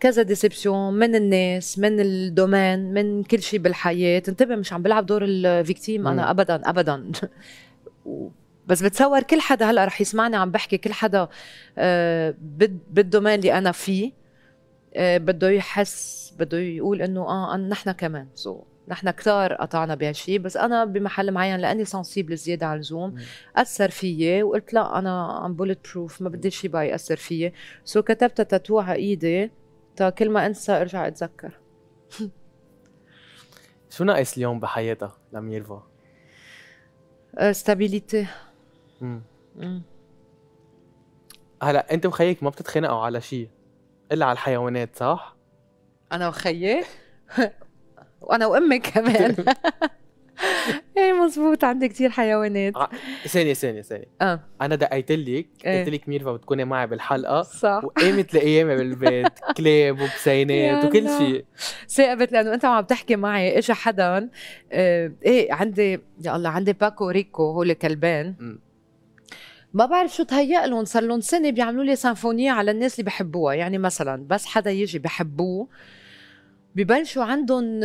كذا ديسبسيون من الناس من الدومين من كل شيء بالحياه انتبه مش عم بلعب دور الفيكتيم انا ابدا ابدا بس بتصور كل حدا هلا رح يسمعني عم بحكي كل حدا آه، بالدومين اللي انا فيه آه، بده يحس بده يقول انه اه نحن كمان سو so. نحن كثار قطعنا بهالشيء بس انا بمحل معين لاني سنسيبل زياده عن اللزوم اثر فيي وقلت لا انا عم بولت بروف ما بدي شيء بقى ياثر فيي سو so كتبت تاتو على ايدي تا كل ما انسى ارجع اتذكر شو ناقص اليوم بحياتها لميرفا؟ آه، ستابيليتي هلا انت وخيك ما بتتخانقوا على شيء الا على الحيوانات صح؟ انا وخيي وانا وامي كمان ايه مزبوط عندي كثير حيوانات ثانية ثانية ثانية اه انا دقيت لك إيه. قلت لك ميرفا بتكوني معي بالحلقة صح وقامت لقيامة بالبيت كلاب وبسينات وكل شيء ثاقبت لانه انت عم تحكي معي اجى حدا آه، ايه عندي يا الله عندي باكو ريكو هول كلبان ما بعرف شو تهيأ لهم صار لهم سنه بيعملوا لي سيمفونيه على الناس اللي بحبوها يعني مثلا بس حدا يجي بحبوه ببلشوا عندهم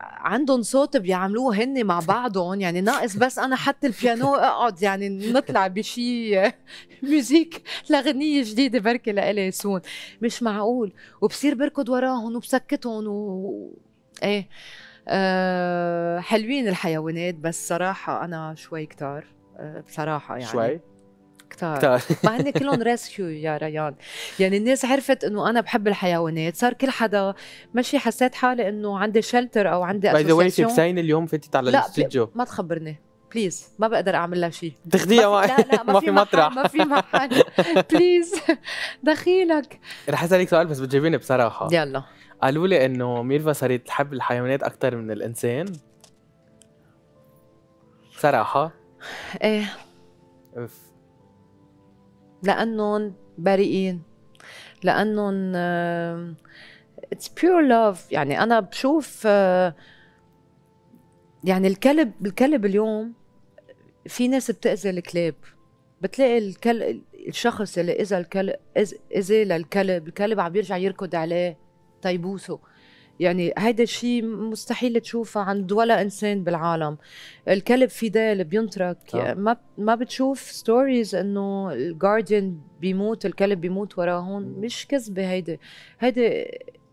عندهم صوت بيعملوه هن مع بعضهم يعني ناقص بس انا حتى البيانو اقعد يعني نطلع بشي ميوزيك لاغنيه جديده بركي لإلي سون مش معقول وبصير بركض وراهم وبسكتهم و ايه آه، حلوين الحيوانات بس صراحه انا شوي كتار آه، بصراحه يعني شوي كتار كتار مع هن كلهم ريسكيو يا ريان يعني الناس عرفت انه انا بحب الحيوانات صار كل حدا ماشي حسيت حالي انه عندي شلتر او عندي باي ذا واي شيبسين اليوم فتت على لا ما تخبرني بليز ما بقدر اعمل لها شيء تاخذيها ما... لا لا ما, ما في مطرح ما في محل بليز دخيلك رح اسالك سؤال بس بتجاوبيني بصراحه يلا قالوا لي انه ميرفا صارت تحب الحيوانات اكثر من الانسان صراحه ايه لانهم بريئين لانهم اتس بيور لاف يعني انا بشوف آه، يعني الكلب الكلب اليوم في ناس بتاذي الكلاب بتلاقي الكلب الشخص اللي اذى الكلب اذى للكلب الكلب عم بيرجع يركض عليه تيبوسه يعني هيدا الشيء مستحيل تشوفه عند ولا انسان بالعالم الكلب فيدال بينترك آه. ما ما بتشوف ستوريز انه الجارديان بيموت الكلب بيموت وراهم مش كذبه هيدي هيدي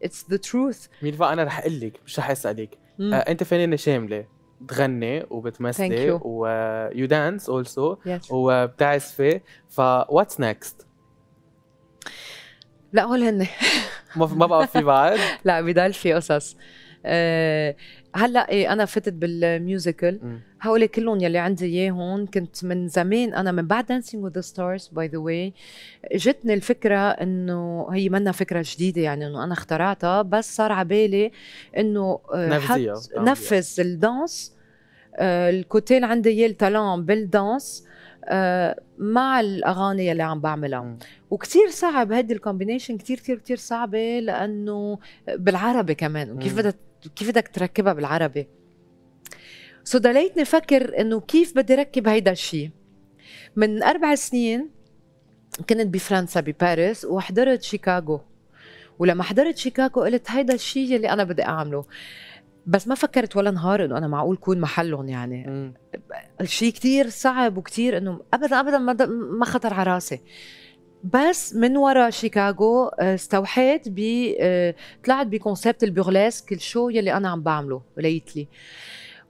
اتس ذا تروث بقى انا رح اقول لك مش رح اسالك آه انت فنانه شامله بتغني وبتمثلي ويو دانس اولسو وبتعزفي فواتس نيكست لا هول هن ما بقى في بعد؟ لا بضل في قصص آه، هلا إيه انا فتت بالميوزيكال هول كلهم يلي عندي اياهم كنت من زمان انا من بعد دانسينج وذ ستارز باي ذا واي جتني الفكره انه هي منا فكره جديده يعني انه انا اخترعتها بس صار على بالي انه آه، نفذ الدانس آه، الكوتي عندي اياه التالون بالدانس مع الاغاني اللي عم بعملها وكثير صعب هيدي الكومبينيشن كثير كثير كثير صعبه لانه بالعربي كمان كيف بدك كيف بدك تركبها بالعربي سو ضليتني افكر انه كيف بدي ركب هيدا الشيء من اربع سنين كنت بفرنسا بباريس وحضرت شيكاغو ولما حضرت شيكاغو قلت هيدا الشيء اللي انا بدي اعمله بس ما فكرت ولا نهار انه انا معقول كون محلهم يعني الشيء شيء صعب وكثير انه ابدا ابدا ما خطر على راسي بس من وراء شيكاغو آه، استوحيت ب آه، طلعت بكونسبت البورليسك الشو يلي انا عم بعمله ليتلي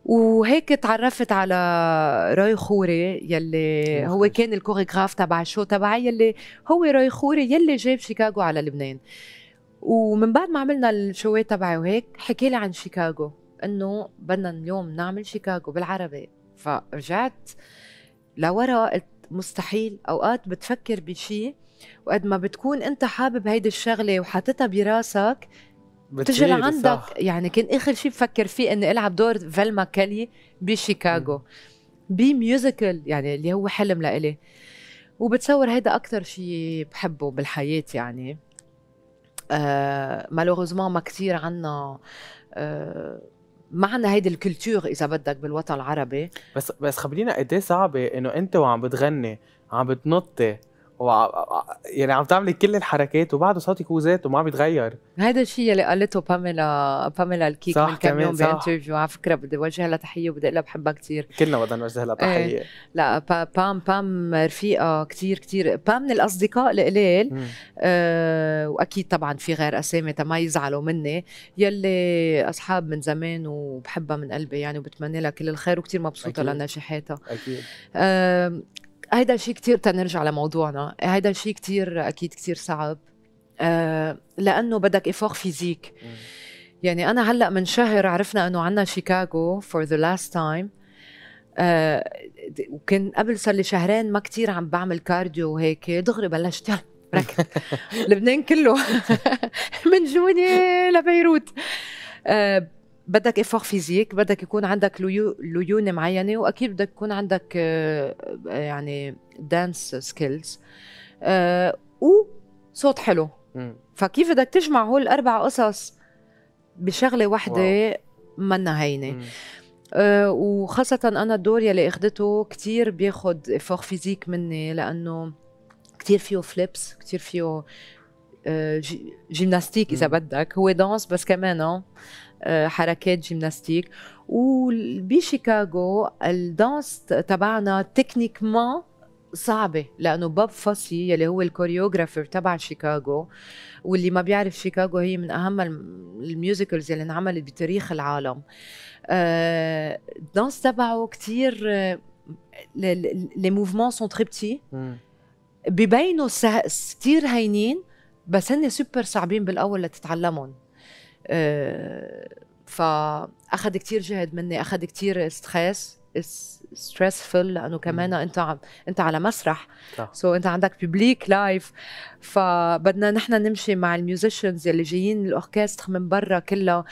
وهيك تعرفت على راي خوري يلي هو كان الكوريغراف تبع الشو تبعي يلي هو راي خوري يلي جاب شيكاغو على لبنان ومن بعد ما عملنا الشوات تبعي وهيك حكي لي عن شيكاغو انه بدنا اليوم نعمل شيكاغو بالعربي فرجعت لورا قلت مستحيل اوقات بتفكر بشيء وقد ما بتكون انت حابب هيدي الشغله وحاططها براسك بتجي لعندك صح. يعني كان اخر شيء بفكر فيه اني العب دور فيلما كالي بشيكاغو بميوزيكال يعني اللي هو حلم لإلي وبتصور هيدا اكثر شيء بحبه بالحياه يعني آه مالوغوزمون ما كثير عنا آه ما عندنا هيدي الكلتور اذا بدك بالوطن العربي بس بس خبرينا قد صعبه انه انت وعم بتغني عم بتنطي وع... يعني عم تعملي كل الحركات وبعده صوتك هو ذاته ما عم يتغير هذا الشيء اللي قالته باميلا باميلا الكيك صح من كم يوم بانترفيو على فكره بدي وجه لها تحيه وبدي لها بحبها كثير كلنا بدنا نوجه لها تحيه ايه. لا با... بام بام رفيقه كثير كثير بام من الاصدقاء القليل آه واكيد طبعا في غير اسامي ما يزعلوا مني يلي اصحاب من زمان وبحبها من قلبي يعني وبتمنى لها كل الخير وكثير مبسوطه لنجاحاتها اكيد آه هيدا الشيء كثير تنرجع لموضوعنا هيدا الشيء كثير اكيد كثير صعب آه لانه بدك افاق فيزيك يعني انا هلا من شهر عرفنا انه عندنا شيكاغو فور ذا لاست تايم وكان قبل صار لي شهرين ما كتير عم بعمل كارديو وهيك دغري بلشت يعني لبنان كله من جوني لبيروت آه بدك افور فيزيك بدك يكون عندك ليونه معينه واكيد بدك يكون عندك آه، يعني دانس سكيلز وصوت حلو فكيف بدك تجمع هول الاربع قصص بشغله واحده منا هينه آه، وخاصة أنا الدور يلي اخذته كثير بياخد افور فيزيك مني لأنه كثير فيه فليبس كثير فيه جيمناستيك آه، إذا بدك هو دانس بس كمان آه، حركات جيمناستيك وبشيكاغو الدانس تبعنا تكنيكمان صعبة لأنه باب فاسي يلي هو الكوريوغرافر تبع شيكاغو واللي ما بيعرف شيكاغو هي من أهم الميوزيكلز اللي انعملت بتاريخ العالم آه، الدانس تبعه كتير آه، لي موفمون سون تري بتي ببينوا كثير هينين بس هن سوبر صعبين بالأول لتتعلمهم آه، فاخذ كثير جهد مني اخذ كثير ستريس ستريسفل لانه كمان انت عم انت على مسرح سو so انت عندك ببليك لايف فبدنا نحن نمشي مع الميوزيشنز اللي جايين الاوركسترا من برا كلها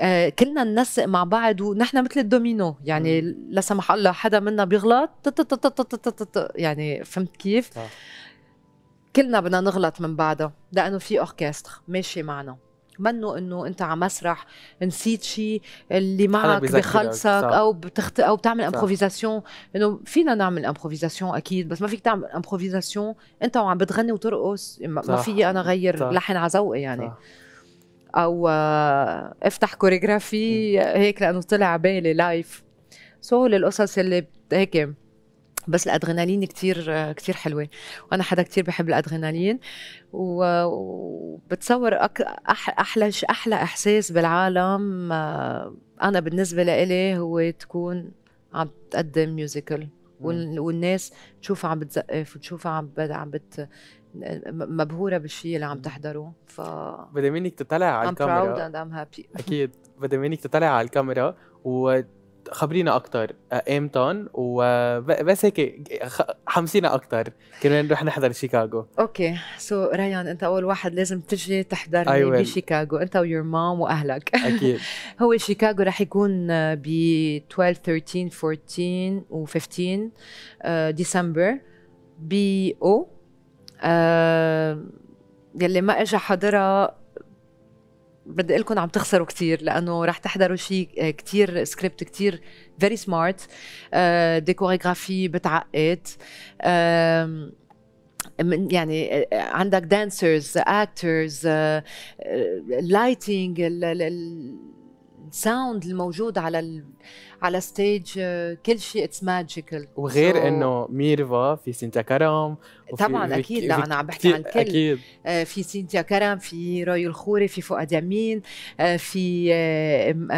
آه، كلنا ننسق مع بعض ونحن مثل الدومينو يعني لا سمح الله حدا منا بيغلط يعني فهمت كيف؟ كلنا بدنا نغلط من بعده لانه في اوركسترا ماشي معنا منه انه انت على مسرح نسيت شيء اللي معك بخلصك او بتخت او بتعمل امبروفيزاسيون انه فينا نعمل امبروفيزاسيون اكيد بس ما فيك تعمل امبروفيزاسيون انت وعم بتغني وترقص ما, ما فيي انا غير صح. لحن على ذوقي يعني صح. او آه، افتح كوريغرافي هيك لانه طلع بالي لايف سو so, للقصص اللي هيك بس الادرينالين كتير كثير حلوه وانا حدا كتير بحب الادرينالين وبتصور احلى احلى احساس بالعالم آه، انا بالنسبه لإلي هو تكون عم تقدم ميوزيكال والناس تشوفها عم بتزقف وتشوفها عم عم بت مبهوره بالشيء اللي عم تحضره ف بدي منك تطلع على الكاميرا I'm proud and I'm happy اكيد بدي منك تطلع على الكاميرا و خبرينا اكثر آه، ايمتون وبس هيك حمسينا اكثر كمان نروح نحضر شيكاغو اوكي سو ريان انت اول واحد لازم تجي تحضر بشيكاغو انت ويور مام واهلك اكيد هو شيكاغو رح يكون آه، ب 12 13 14 و 15 ديسمبر بي او يلي ما اجى حضرها بدي اقول عم تخسروا كثير لانه رح تحضروا شيء كثير سكريبت كثير فيري سمارت ديكوريغرافي بتعقد من يعني آه، عندك دانسرز اكترز لايتنج الساوند الموجود على ال... على ستيج آه، كل شيء اتس ماجيكال وغير so... انه ميرفا في سينتيا كرم وفي... طبعا اكيد لا انا عم بحكي عن الكل اكيد آه، في سينتيا كرم في روي الخوري في فؤاد امين آه، في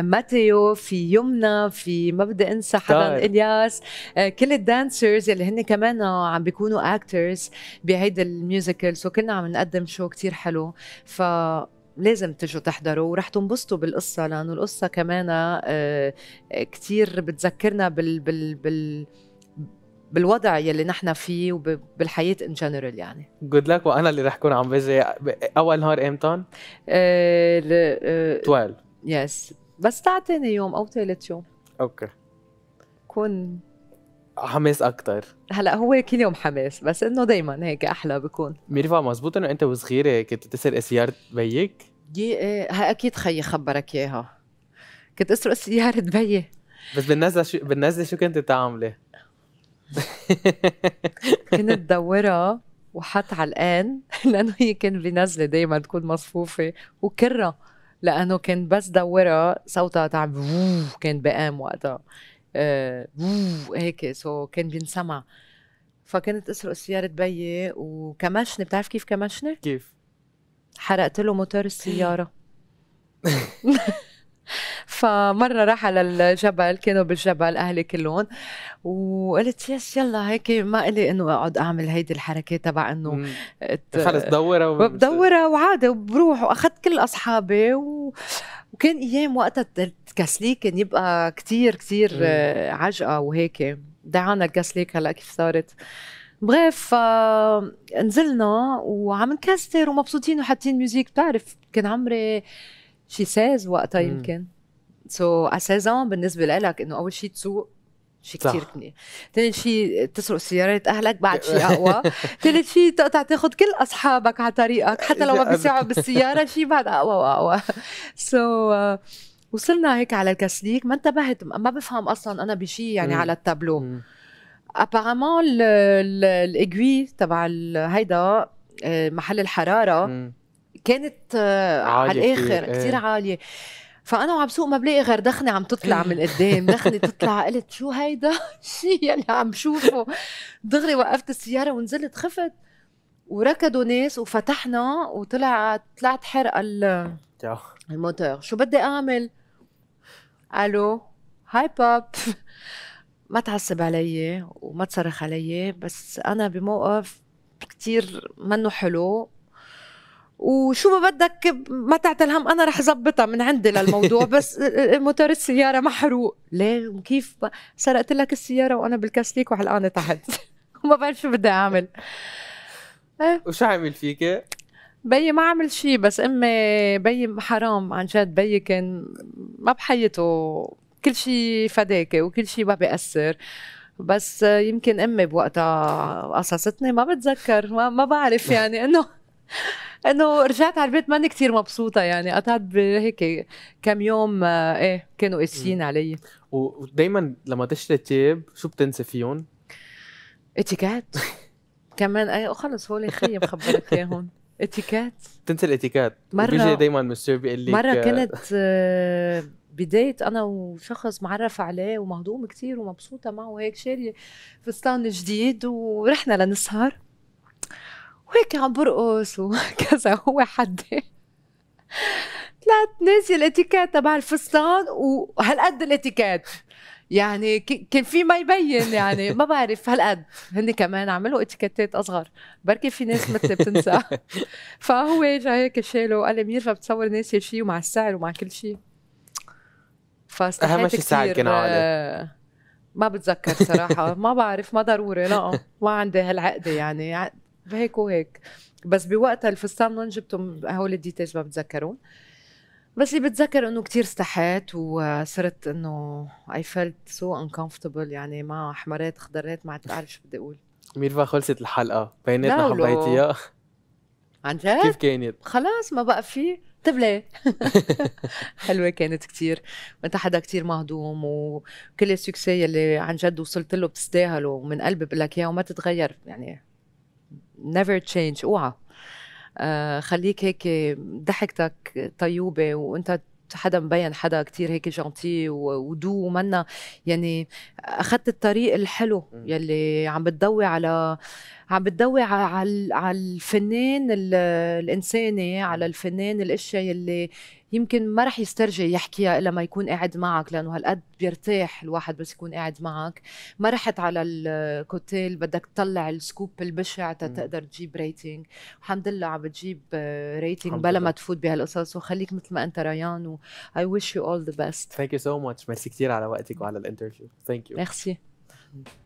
ماتيو في يمنى في ما بدي انسى حدا طيب. الياس كل الدانسرز اللي هن كمان عم بيكونوا اكترز بهيدا الميوزيكال سو so كنا عم نقدم شو كتير حلو ف لازم تجوا تحضروا ورح تنبسطوا بالقصة لأنه القصة كمان آه، آه، كتير بتذكرنا بال, بال, بال بالوضع يلي نحن فيه وبالحياه ان جنرال يعني جود لك وانا اللي رح كون عم بزي اول نهار امتى؟ 12 آه، يس بس تعال يوم او ثالث يوم اوكي كون حماس اكثر هلا هو كل يوم حماس بس انه دائما هيك احلى بكون ميرفا مزبوط انه انت وصغيره كنت تسر سياره بيك؟ دي ايه اكيد خيي خبرك اياها كنت اسرق سياره بيي بس بالنزله شو بالنزله شو كنت تعملي؟ كنت دورها وحط على الان لانه هي كان بنزله دائما تكون مصفوفه وكره لانه كان بس دورها صوتها تعب كان بقام وقتها آه، هيك سو كان بينسمع فكنت اسرق سياره بيي وكمشني بتعرف كيف كمشني؟ كيف؟ حرقت له موتور السياره فمره راح على الجبل كانوا بالجبل اهلي كلهم وقلت يس يلا هيك ما لي انه اقعد اعمل هيدي الحركه تبع انه خلص دورها بدورها وعادي وبروح واخذت كل اصحابي و... وكان ايام وقتها كان يبقى كتير كتير إيه. عجقه وهيك دعانا الكاسلي هلا كيف صارت بغيف آه، نزلنا وعم نكستر ومبسوطين وحاطين ميوزيك بتعرف كان عمري شي ساز وقتها يمكن سو so, اساسا بالنسبه لك انه اول شيء تسوق شيء كثير كني ثاني شيء تسرق سيارات اهلك بعد شيء اقوى ثالث شيء تقطع تاخذ كل اصحابك على طريقك حتى لو ما بيساعدوا بالسياره شيء بعد اقوى واقوى سو so, uh, وصلنا هيك على الكاسليك ما انتبهت ما بفهم اصلا انا بشي يعني مم. على التابلو ابارامون الاجوي تبع هيدا آه، محل الحراره مم. كانت آه، على الاخر كثير ايه. عاليه فانا وعم سوق ما بلاقي غير دخنه عم تطلع من قدام دخنه تطلع قلت شو هيدا شيء يلي عم شوفه دغري وقفت السياره ونزلت خفت وركضوا ناس وفتحنا وطلع طلعت حرق الموتور شو بدي اعمل الو هاي باب ما تعصب علي وما تصرخ علي بس انا بموقف كتير منه حلو وشو ما بدك ما تعتل هم انا رح زبطها من عندي للموضوع بس موتور السياره محروق ليه وكيف سرقت لك السياره وانا بالكاسليك وحلقانه تحت وما بعرف شو بدي اعمل وشو عمل فيك؟ بيي ما عمل شيء بس امي بيي حرام عن جد بيي كان ما بحياته كل شيء فداكه وكل شيء ما بيأثر بس يمكن امي بوقتها قصصتني ما بتذكر ما, ما بعرف نعم. يعني انه انه رجعت على البيت ماني كثير مبسوطه يعني قطعت هيك كم يوم آه، ايه كانوا قاسيين علي ودائما لما تشتري تياب شو بتنسى فيهم؟ اتيكات كمان ايه خلص هول خيي مخبرك اياهم اتيكات تنسى الاتيكات مرة بيجي دايما مستر بيقول لك مرة آه، كنت آه، بداية انا وشخص معرف عليه ومهضوم كثير ومبسوطة معه وهيك شارية فستان جديد ورحنا لنسهر وهيك عم برقص وكذا هو حدي طلعت ناسي الاتيكات تبع الفستان وهالقد الاتيكات يعني كان في ما يبين يعني ما بعرف هالقد هن كمان عملوا اتيكيتات اصغر بركي في ناس مثلي بتنسى فهو اجى هيك شاله قال لي منير فبتصور ناسي شيء ومع السعر ومع كل شيء اهم شيء السعر كان ما بتذكر صراحه ما بعرف ما ضروري لا ما عندي هالعقده يعني هيك وهيك بس بوقتها الفستان وين جبتهم هول الديتيلز ما بتذكرون بس اللي بتذكر انه كتير استحيت وصرت انه اي فيلت سو انكمفتبل يعني ما احمرت خضرت ما عاد بعرف شو بدي اقول ميرفا خلصت الحلقه بيناتنا حبيتيها عن جد؟ كيف كانت؟ خلاص ما بقى في طيب ليه؟ حلوة كانت كتير وانت حدا كتير مهضوم وكل السكسي اللي عن جد وصلت له بتستاهله ومن قلبي بقول لك اياه وما تتغير يعني نيفر تشينج اوعى آه، خليك هيك ضحكتك طيوبه وانت حدا مبين حدا كتير هيك جانتي ودو ومنا يعني اخذت الطريق الحلو يلي عم بتضوي على عم بتضوي على على الفنان الانساني على الفنان الاشياء يلي يمكن ما رح يسترجع يحكيها الا ما يكون قاعد معك لانه هالقد بيرتاح الواحد بس يكون قاعد معك ما رحت على الكوتيل بدك تطلع السكوب البشع تقدر تجيب ريتنج الحمد لله عم بتجيب ريتنج آه، بلا ما تفوت بهالقصص وخليك مثل ما انت ريان و اي ويش يو اول ذا بيست ثانك يو سو ماتش ميرسي كثير على وقتك وعلى الانترفيو ثانك يو ميرسي